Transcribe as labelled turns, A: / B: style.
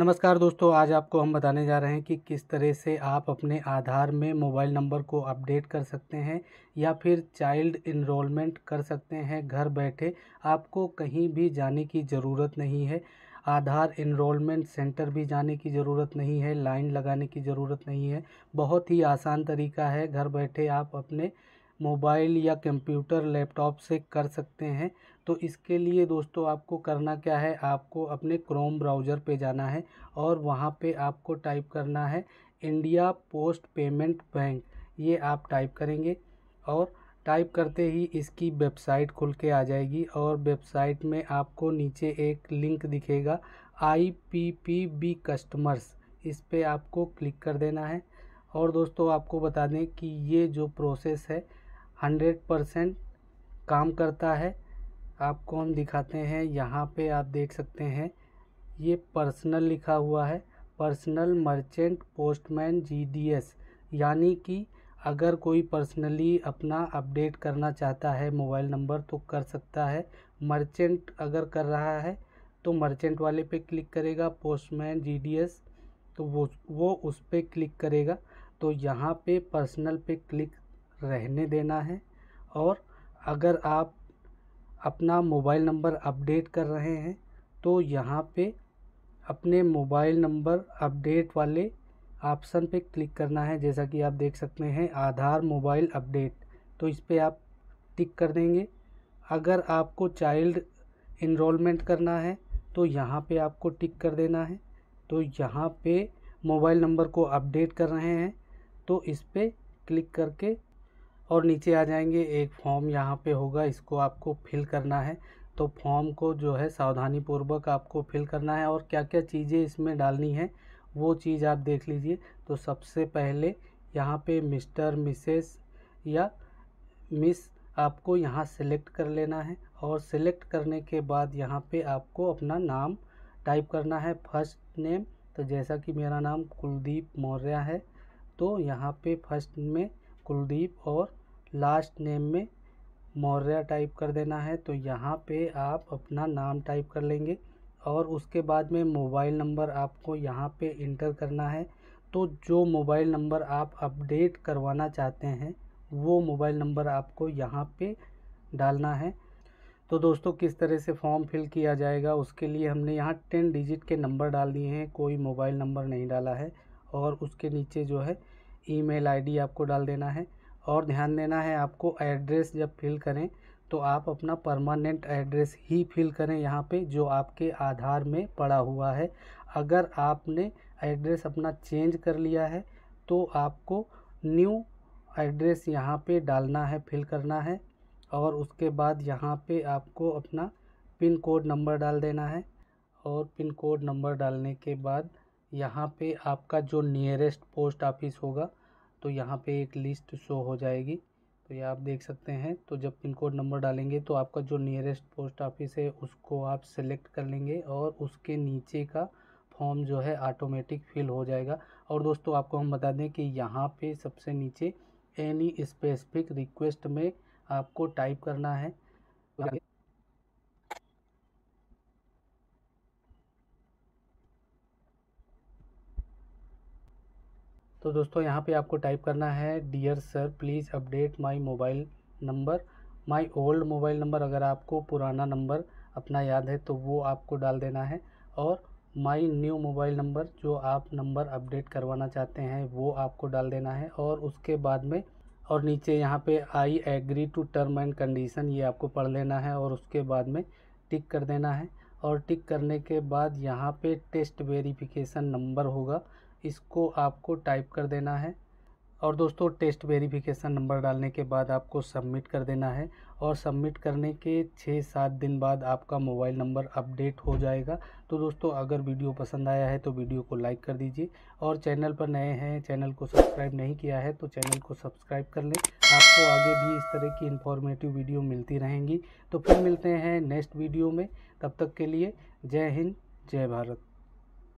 A: नमस्कार दोस्तों आज आपको हम बताने जा रहे हैं कि किस तरह से आप अपने आधार में मोबाइल नंबर को अपडेट कर सकते हैं या फिर चाइल्ड इनरोलमेंट कर सकते हैं घर बैठे आपको कहीं भी जाने की ज़रूरत नहीं है आधार इनरोलमेंट सेंटर भी जाने की ज़रूरत नहीं है लाइन लगाने की ज़रूरत नहीं है बहुत ही आसान तरीका है घर बैठे आप अपने मोबाइल या कंप्यूटर लैपटॉप से कर सकते हैं तो इसके लिए दोस्तों आपको करना क्या है आपको अपने क्रोम ब्राउज़र पे जाना है और वहाँ पे आपको टाइप करना है इंडिया पोस्ट पेमेंट बैंक ये आप टाइप करेंगे और टाइप करते ही इसकी वेबसाइट खुल के आ जाएगी और वेबसाइट में आपको नीचे एक लिंक दिखेगा I P P B customers इस पर आपको क्लिक कर देना है और दोस्तों आपको बता दें कि ये जो प्रोसेस है हंड्रेड परसेंट काम करता है आपको हम दिखाते हैं यहाँ पे आप देख सकते हैं ये पर्सनल लिखा हुआ है पर्सनल मर्चेंट पोस्टमैन जीडीएस यानी कि अगर कोई पर्सनली अपना अपडेट करना चाहता है मोबाइल नंबर तो कर सकता है मर्चेंट अगर कर रहा है तो मर्चेंट वाले पे क्लिक करेगा पोस्टमैन जीडीएस तो वो वो उस पर क्लिक करेगा तो यहाँ पे पर्सनल पे क्लिक रहने देना है और अगर आप अपना मोबाइल नंबर अपडेट कर रहे हैं तो यहाँ पे अपने मोबाइल नंबर अपडेट वाले ऑप्शन पे क्लिक करना है जैसा कि आप देख सकते हैं आधार मोबाइल अपडेट तो इस पर आप टिक कर देंगे अगर आपको चाइल्ड इनरोलमेंट करना है तो यहाँ पे आपको टिक कर देना है तो यहाँ पे मोबाइल नंबर को अपडेट कर रहे हैं तो इस पर क्लिक करके और नीचे आ जाएंगे एक फॉर्म यहाँ पे होगा इसको आपको फिल करना है तो फॉर्म को जो है सावधानी पूर्वक आपको फिल करना है और क्या क्या चीज़ें इसमें डालनी है वो चीज़ आप देख लीजिए तो सबसे पहले यहाँ पे मिस्टर मिसेस या मिस आपको यहाँ सेलेक्ट कर लेना है और सिलेक्ट करने के बाद यहाँ पे आपको अपना नाम टाइप करना है फर्स्ट नेम तो जैसा कि मेरा नाम कुलदीप मौर्य है तो यहाँ पे फर्स्ट में कुलदीप और लास्ट नेम में मौर्या टाइप कर देना है तो यहाँ पे आप अपना नाम टाइप कर लेंगे और उसके बाद में मोबाइल नंबर आपको यहाँ पे इंटर करना है तो जो मोबाइल नंबर आप अपडेट करवाना चाहते हैं वो मोबाइल नंबर आपको यहाँ पे डालना है तो दोस्तों किस तरह से फॉर्म फिल किया जाएगा उसके लिए हमने यहाँ टेन डिजिट के नंबर डाल दिए हैं कोई मोबाइल नंबर नहीं डाला है और उसके नीचे जो है ईमेल आईडी आपको डाल देना है और ध्यान देना है आपको एड्रेस जब फिल करें तो आप अपना परमानेंट एड्रेस ही फिल करें यहाँ पे जो आपके आधार में पड़ा हुआ है अगर आपने एड्रेस अपना चेंज कर लिया है तो आपको न्यू एड्रेस यहाँ पे डालना है फिल करना है और उसके बाद यहाँ पे आपको अपना पिन कोड नंबर डाल देना है और पिन कोड नंबर डालने के बाद यहाँ पे आपका जो नियरेस्ट पोस्ट ऑफिस होगा तो यहाँ पे एक लिस्ट शो हो जाएगी तो ये आप देख सकते हैं तो जब पिन कोड नंबर डालेंगे तो आपका जो नियरेस्ट पोस्ट ऑफिस है उसको आप सेलेक्ट कर लेंगे और उसके नीचे का फॉर्म जो है ऑटोमेटिक फिल हो जाएगा और दोस्तों आपको हम बता दें कि यहाँ पे सबसे नीचे एनी स्पेसिफिक रिक्वेस्ट में आपको टाइप करना है तो दोस्तों यहाँ पे आपको टाइप करना है dear sir please update my mobile number my old mobile number अगर आपको पुराना नंबर अपना याद है तो वो आपको डाल देना है और माय न्यू मोबाइल नंबर जो आप नंबर अपडेट करवाना चाहते हैं वो आपको डाल देना है और उसके बाद में और नीचे यहाँ पे I agree to term and condition ये आपको पढ़ लेना है और उसके बाद में टिक कर देना है और टिक करने के बाद यहाँ पे टेस्ट वेरिफिकेशन नंबर होगा इसको आपको टाइप कर देना है और दोस्तों टेस्ट वेरिफिकेशन नंबर डालने के बाद आपको सबमिट कर देना है और सबमिट करने के छः सात दिन बाद आपका मोबाइल नंबर अपडेट हो जाएगा तो दोस्तों अगर वीडियो पसंद आया है तो वीडियो को लाइक कर दीजिए और चैनल पर नए हैं चैनल को सब्सक्राइब नहीं किया है तो चैनल को सब्सक्राइब कर लें आपको आगे भी इस तरह की इन्फॉर्मेटिव वीडियो मिलती रहेंगी तो फिर मिलते हैं नेक्स्ट वीडियो में तब तक के लिए जय हिंद जय भारत